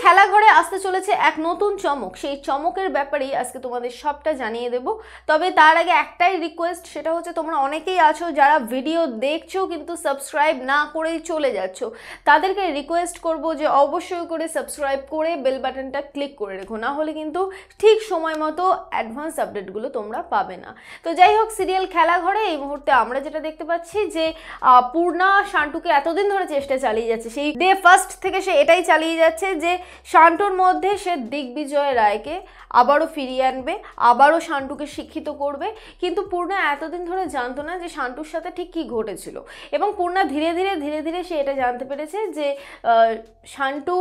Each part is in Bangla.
খেলা খেলাঘরে আসতে চলেছে এক নতুন চমক সেই চমকের ব্যাপারেই আজকে তোমাদের সবটা জানিয়ে দেব তবে তার আগে একটাই রিকোয়েস্ট সেটা হচ্ছে তোমরা অনেকেই আছো যারা ভিডিও দেখছো কিন্তু সাবস্ক্রাইব না করেই চলে যাচ্ছ তাদেরকে রিকোয়েস্ট করব যে অবশ্যই করে সাবস্ক্রাইব করে বেল বাটনটা ক্লিক করে রেখো না হলে কিন্তু ঠিক সময় মতো অ্যাডভান্স আপডেটগুলো তোমরা পাবে না তো যাই হোক সিরিয়াল খেলা ঘরে এই মুহূর্তে আমরা যেটা দেখতে পাচ্ছি যে পূর্ণা শান্টুকে এতদিন ধরে চেষ্টা চালিয়ে যাচ্ছে সেই ডে ফার্স্ট থেকে সে এটাই চালিয়ে যাচ্ছে যে শান্টুর মধ্যে সে দিগ্বিজয় রায়কে আবারও ফিরিয়ে আনবে আবারও শান্টুকে শিক্ষিত করবে কিন্তু পূর্ণা এতদিন ধরে জানতো না যে শান্টুর সাথে ঠিক কী ঘটেছিল এবং পূর্ণা ধীরে ধীরে ধীরে ধীরে সে এটা জানতে পেরেছে যে শান্টু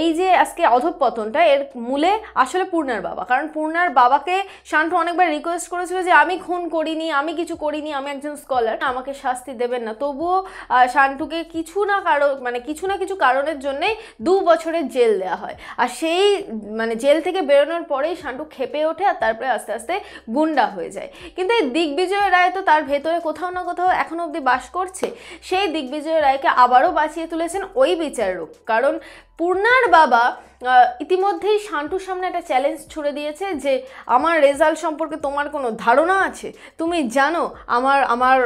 এই যে আজকে অধপতনটা এর মূলে আসলে পূর্ণার বাবা কারণ পূর্ণার বাবাকে শান্টু অনেকবার রিকোয়েস্ট করেছিল যে আমি খুন করিনি আমি কিছু করিনি আমি একজন স্কলার আমাকে শাস্তি দেবেন না তবুও শান্টুকে কিছু না কারো মানে কিছু না কিছু কারণের জন্যেই দু বছরের জেল দেওয়া হয় আর সেই মানে জেল থেকে বেরোনোর পরেই শান্টু খেপে ওঠে আর তারপরে আস্তে আস্তে গুন্ডা হয়ে যায় কিন্তু এই দিগ্বিজয় রায় তো তার ভেতরে কোথাও না কোথাও এখনও অবধি বাস করছে সেই দিগ্বিজয় রায়কে আবারও বাঁচিয়ে তুলেছেন ওই বিচারক কারণ পূর্ণার বাবা ইতিমধ্যেই শান্টুর সামনে একটা চ্যালেঞ্জ ছুড়ে দিয়েছে যে আমার রেজাল্ট সম্পর্কে তোমার কোনো ধারণা আছে তুমি জানো আমার আমার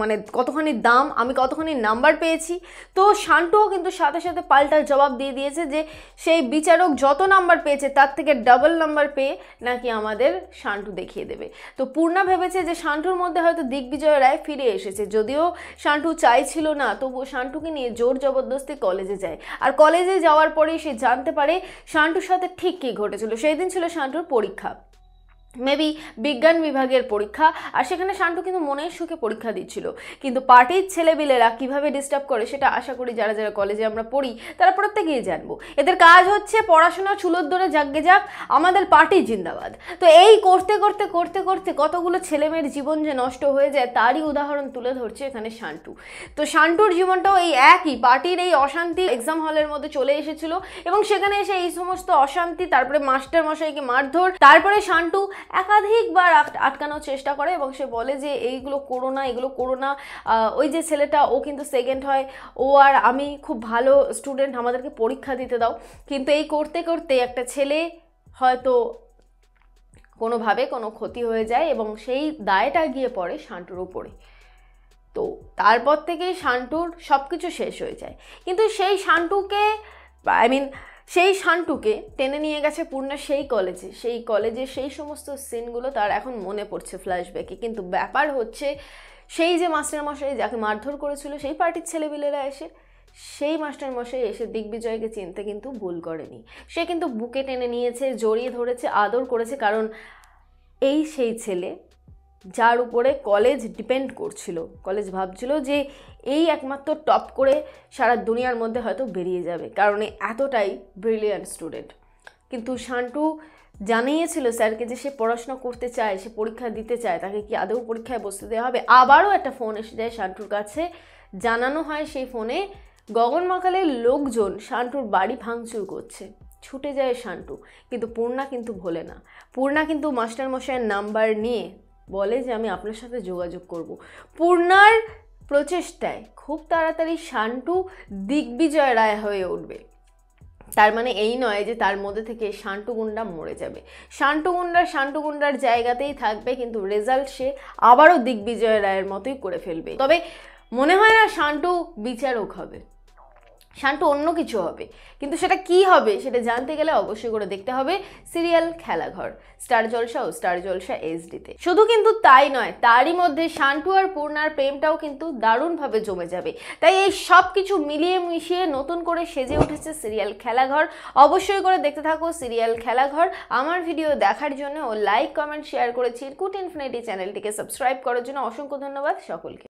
মানে কতখানি দাম আমি কতখানি নাম্বার পেয়েছি তো শান্টুও কিন্তু সাথে সাথে পাল্টার জবাব দিয়ে দিয়েছে যে সেই বিচারক যত নাম্বার পেয়েছে তার থেকে ডাবল নাম্বার পেয়ে নাকি আমাদের শান্টু দেখিয়ে দেবে তো পূর্ণা ভেবেছে যে শান্টুর মধ্যে হয়তো দিগ্বিজয় রায় ফিরে এসেছে যদিও শান্টু চাইছিল না তবু শান্টুকে নিয়ে জোর জবরদস্তি কলেজে যায় আর কলেজে যাওয়ার পরে সে জানতে পারে শান্টুর সাথে ঠিক কি ঘটেছিল সেই দিন ছিল শান্টুর পরীক্ষা মেবি বিজ্ঞান বিভাগের পরীক্ষা আর সেখানে শান্তু কিন্তু মনের সুখে পরীক্ষা দিচ্ছিল কিন্তু পার্টির ছেলেপিলেরা কিভাবে ডিস্টার্ব করে সেটা আশা করি যারা যারা কলেজে আমরা পড়ি তারা প্রত্যেকেই জানবো এদের কাজ হচ্ছে পড়াশোনা চুলোর ধরে যাগ্গে যাক আমাদের পার্টি জিন্দাবাদ তো এই করতে করতে করতে করতে কতগুলো ছেলেমেয়ের জীবন যে নষ্ট হয়ে যায় তারই উদাহরণ তুলে ধরছে এখানে শান্টু তো শান্টুর জীবনটাও এই একই পার্টির এই অশান্তি এক্সাম হলের মধ্যে চলে এসেছিল এবং সেখানে এসে এই সমস্ত অশান্তি তারপরে মাস্টার মশাইকে মারধর তারপরে শান্টু একাধিকবার আটকানোর চেষ্টা করে এবং সে বলে যে এইগুলো করো না এগুলো করো না ওই যে ছেলেটা ও কিন্তু সেকেন্ড হয় ও আর আমি খুব ভালো স্টুডেন্ট আমাদেরকে পরীক্ষা দিতে দাও কিন্তু এই করতে করতে একটা ছেলে হয়তো কোনোভাবে কোনো ক্ষতি হয়ে যায় এবং সেই দায়টা গিয়ে পড়ে শান্টুর উপরে তো তারপর থেকেই শান্টুর সব কিছু শেষ হয়ে যায় কিন্তু সেই শান্টুকে আই মিন সেই শান্টুকে টেনে নিয়ে গেছে পূর্ণা সেই কলেজে সেই কলেজে সেই সমস্ত সিনগুলো তার এখন মনে পড়ছে ফ্ল্যাশব্যাকে কিন্তু ব্যাপার হচ্ছে সেই যে মাস্টারমশাই যাকে মারধর করেছিল সেই পার্টির ছেলেপিলেরা এসে সেই মাস্টারমশাই এসে দিগ্বিজয়কে চিনতে কিন্তু ভুল করেনি সে কিন্তু বুকে টেনে নিয়েছে জড়িয়ে ধরেছে আদর করেছে কারণ এই সেই ছেলে যার উপরে কলেজ ডিপেন্ড করছিল কলেজ ভাবছিল যে এই একমাত্র টপ করে সারা দুনিয়ার মধ্যে হয়তো বেরিয়ে যাবে কারণ এতটাই ব্রিলিয়ান্ট স্টুডেন্ট কিন্তু শান্টু জানিয়েছিল স্যারকে যে সে পড়াশোনা করতে চায় সে পরীক্ষা দিতে চায় তাকে কি আদৌ পরীক্ষায় বসতে দেওয়া হবে আবারও একটা ফোন এসে যায় শান্টুর কাছে জানানো হয় সেই ফোনে গগন মাকালের লোকজন শান্টুর বাড়ি ভাঙচুর করছে ছুটে যায় শান্টু কিন্তু পূর্ণা কিন্তু ভোলে না পূর্ণা কিন্তু মাস্টারমশাইয়ের নাম্বার নিয়ে বলে যে আমি আপনার সাথে যোগাযোগ করব। পূর্ণার প্রচেষ্টায় খুব তাড়াতাড়ি শান্টু দিগ্বিজয় রায় হয়ে উঠবে তার মানে এই নয় যে তার মধ্যে থেকে শান্টু গুন্ডা মরে যাবে শান্টু গুন্ডা শান্টু গুন্ডার জায়গাতেই থাকবে কিন্তু রেজাল্ট সে আবারও দিগ্বিজয় রায়ের মতোই করে ফেলবে তবে মনে হয় না শান্টু বিচারক হবে শান্ত অন্য কিছু হবে কিন্তু সেটা কি হবে সেটা জানতে গেলে অবশ্যই করে দেখতে হবে সিরিয়াল খেলাঘর স্টার জলসা ও স্টার জলসা ডিতে শুধু কিন্তু তাই নয় তারই মধ্যে শান্তু আর পূর্ণার প্রেমটাও কিন্তু দারুণভাবে জমে যাবে তাই এই সব কিছু মিলিয়ে মিশিয়ে নতুন করে সেজে উঠেছে সিরিয়াল খেলাঘর অবশ্যই করে দেখতে থাকো সিরিয়াল খেলাঘর আমার ভিডিও দেখার জন্য ও লাইক কমেন্ট শেয়ার করে চিরকুট ইনফিনিটি চ্যানেলটিকে সাবস্ক্রাইব করার জন্য অসংখ্য ধন্যবাদ সকলকে